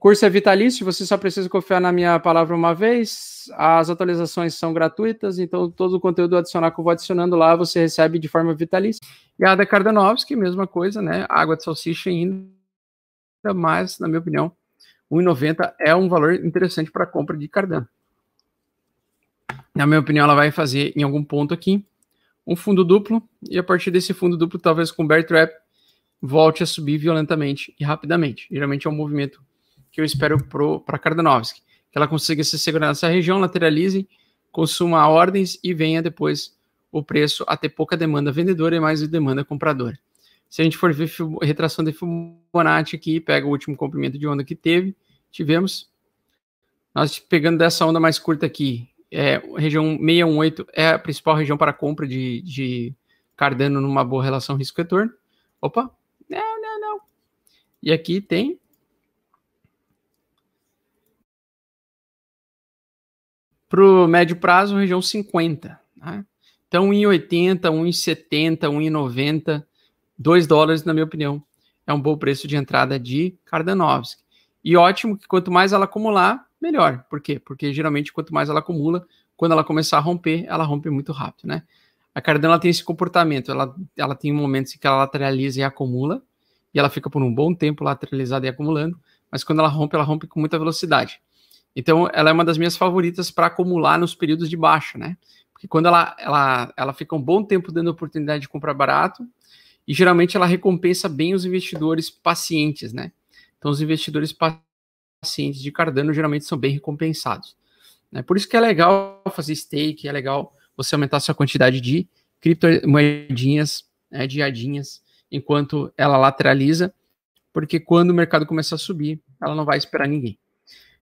Curso é vitalício, você só precisa confiar na minha palavra uma vez. As atualizações são gratuitas, então todo o conteúdo adicional que eu vou adicionando lá você recebe de forma vitalícia. E a da Cardanovski, mesma coisa, né? Água de salsicha ainda, mas, na minha opinião, 1,90 é um valor interessante para compra de Cardano. Na minha opinião, ela vai fazer em algum ponto aqui um fundo duplo, e a partir desse fundo duplo, talvez com bear trap, volte a subir violentamente e rapidamente. Geralmente é um movimento que eu espero para Kardanovski. Que ela consiga se segurar nessa região, lateralize, consuma ordens e venha depois o preço a ter pouca demanda vendedora e mais demanda compradora. Se a gente for ver retração de Fibonacci aqui, pega o último comprimento de onda que teve, tivemos. Nós pegando dessa onda mais curta aqui, é, região 618 é a principal região para compra de, de Cardano numa boa relação risco-retorno. Opa, não, não, não. E aqui tem Para o médio prazo, região 50. Tá? Né? Então, 1,80, 1,70, 1,90, 2 dólares, na minha opinião, é um bom preço de entrada de cardanovski E ótimo que quanto mais ela acumular, melhor. Por quê? Porque geralmente quanto mais ela acumula, quando ela começar a romper, ela rompe muito rápido, né? A Cardano tem esse comportamento, ela, ela tem momentos em que ela lateraliza e acumula, e ela fica por um bom tempo lateralizada e acumulando, mas quando ela rompe, ela rompe com muita velocidade. Então, ela é uma das minhas favoritas para acumular nos períodos de baixa, né? Porque quando ela, ela, ela fica um bom tempo dando oportunidade de comprar barato, e geralmente ela recompensa bem os investidores pacientes, né? Então, os investidores pacientes de Cardano geralmente são bem recompensados. Né? Por isso que é legal fazer stake, é legal você aumentar sua quantidade de criptomoedinhas, né, adinhas, enquanto ela lateraliza, porque quando o mercado começar a subir, ela não vai esperar ninguém.